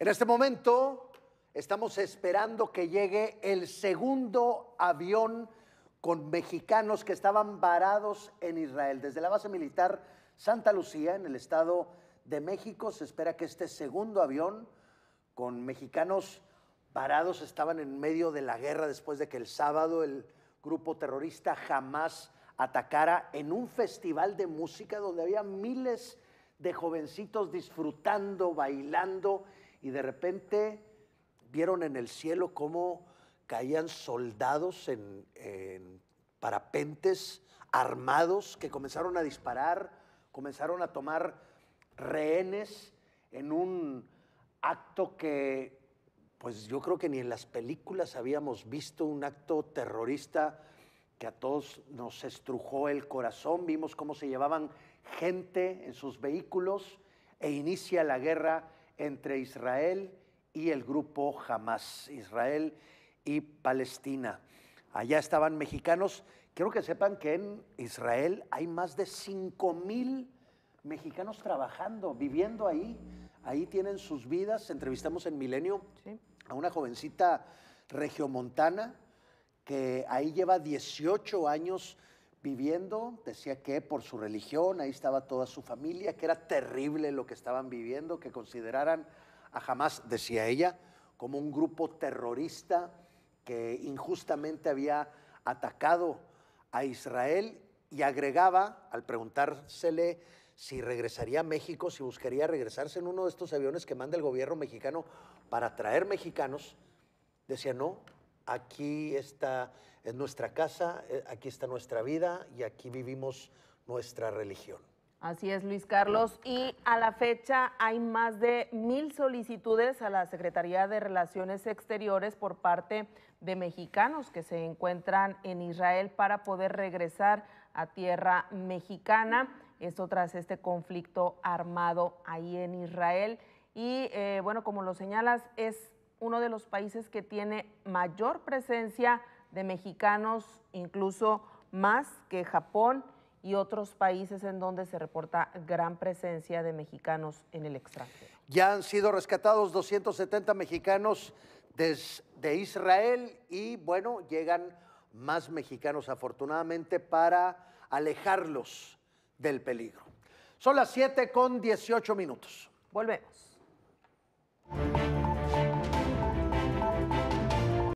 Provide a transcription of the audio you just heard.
En este momento estamos esperando que llegue el segundo avión con mexicanos que estaban varados en Israel. Desde la base militar Santa Lucía, en el estado de México, se espera que este segundo avión con mexicanos varados estaban en medio de la guerra después de que el sábado el grupo terrorista jamás atacara en un festival de música donde había miles de jovencitos disfrutando, bailando y de repente vieron en el cielo cómo caían soldados en, parapentes armados que comenzaron a disparar, comenzaron a tomar rehenes en un acto que, pues yo creo que ni en las películas habíamos visto un acto terrorista que a todos nos estrujó el corazón. Vimos cómo se llevaban gente en sus vehículos e inicia la guerra entre Israel y el grupo Hamas, Israel y Palestina. Allá estaban mexicanos. Quiero que sepan que en Israel hay más de 5 mil mexicanos trabajando, viviendo ahí. Ahí tienen sus vidas. Entrevistamos en Milenio a una jovencita regiomontana que ahí lleva 18 años viviendo, decía que por su religión, ahí estaba toda su familia, que era terrible lo que estaban viviendo, que consideraran a Hamas, decía ella, como un grupo terrorista que injustamente había atacado a Israel y agregaba, al preguntársele si regresaría a México, si buscaría regresarse en uno de estos aviones que manda el gobierno mexicano para traer mexicanos, decía, no, aquí está es nuestra casa, eh, aquí está nuestra vida y aquí vivimos nuestra religión. Así es, Luis Carlos. Y a la fecha hay más de mil solicitudes a la Secretaría de Relaciones Exteriores por parte de mexicanos que se encuentran en Israel para poder regresar a tierra mexicana. Esto tras este conflicto armado ahí en Israel. Y eh, bueno, como lo señalas, es uno de los países que tiene mayor presencia de mexicanos, incluso más que Japón y otros países en donde se reporta gran presencia de mexicanos en el extranjero. Ya han sido rescatados 270 mexicanos de Israel y bueno, llegan más mexicanos afortunadamente para alejarlos del peligro. Son las 7 con 18 minutos. Volvemos.